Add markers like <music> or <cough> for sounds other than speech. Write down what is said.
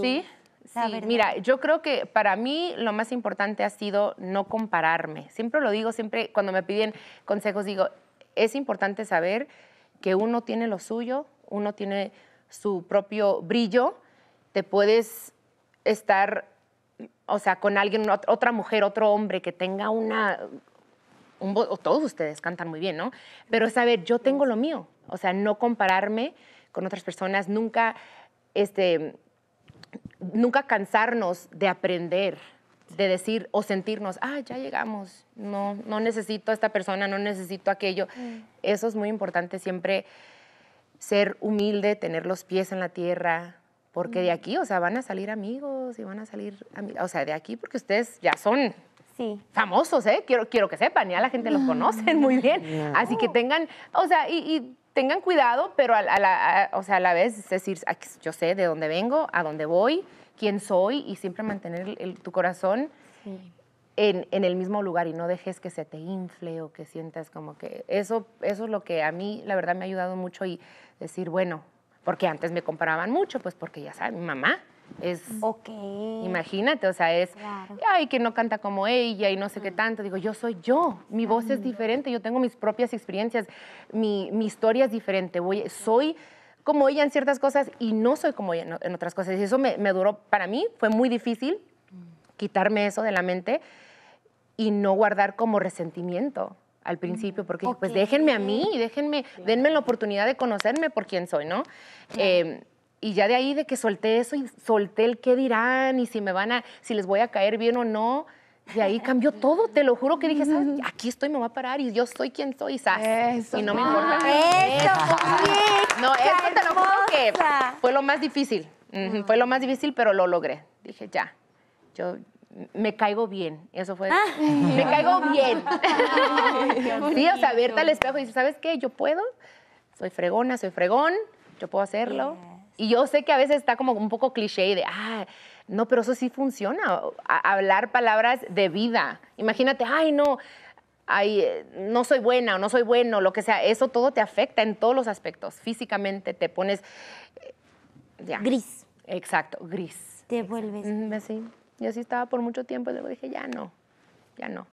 Sí. Sí, mira, yo creo que para mí lo más importante ha sido no compararme. Siempre lo digo, siempre cuando me piden consejos digo, es importante saber que uno tiene lo suyo, uno tiene su propio brillo, te puedes estar, o sea, con alguien, otra mujer, otro hombre que tenga una... Un, todos ustedes cantan muy bien, ¿no? Pero saber, yo tengo lo mío, o sea, no compararme con otras personas, nunca este, nunca cansarnos de aprender, de decir o sentirnos, ah, ya llegamos, no, no necesito a esta persona, no necesito aquello. Mm. Eso es muy importante siempre ser humilde, tener los pies en la tierra, porque de mm. aquí, o sea, van a salir amigos y van a salir, o sea, de aquí porque ustedes ya son famosos, ¿eh? Quiero, quiero que sepan, ya la gente los ah. conoce muy bien. Así que tengan, o sea, y tengan cuidado, pero a, la, o sea, a la vez decir, yo sé de dónde vengo, a dónde voy, quién soy y siempre mantener tu corazón en, en, el mismo lugar y no dejes que se te infle o que sientas como que eso, eso es lo que a mí la verdad me ha ayudado mucho y decir, bueno, porque antes me comparaban mucho, pues porque ya sabes mi mamá, es, okay. Imagínate, o sea, es, ay, que no canta como ella y no sé qué tanto. Digo, yo soy yo, mi voz es diferente, yo tengo mis propias experiencias, mi, historia es diferente, voy, soy como ella en ciertas cosas y no soy como ella en otras cosas. Y eso me, duró, para mí fue muy difícil mm. quitarme eso de la mente y no guardar como resentimiento al mm. principio, porque pues déjenme a mí, déjenme, denme la oportunidad de conocerme por quién soy, ¿no? Eh, y ya de ahí de que solté eso y solté el qué dirán y si me van a, si les voy a caer bien o no. De ahí cambió todo, te lo juro que dije, aquí estoy, me va a parar y yo soy quien soy, ¿sabes? y no me ah, importa. Eso, No, te lo juro que fue lo más difícil. Fue lo más difícil, pero lo logré. Dije, ya, yo me caigo bien. Eso fue. Ah. me caigo bien. <laughs> <laughs> sí, o sea, abierta al espejo y dice, ¿sabes qué? Yo puedo. Soy fregona, soy fregón, yo puedo hacerlo. Y yo sé que a veces está como un poco cliché de, ah, no, pero eso sí funciona, hablar palabras de vida. Imagínate, ay, no, ay, no soy buena o no soy bueno, lo que sea, eso todo te afecta en todos los aspectos. Físicamente te pones... Eh, ya. Gris. Exacto, gris. Te vuelves. así. Y así estaba por mucho tiempo y luego dije, ya no, ya no.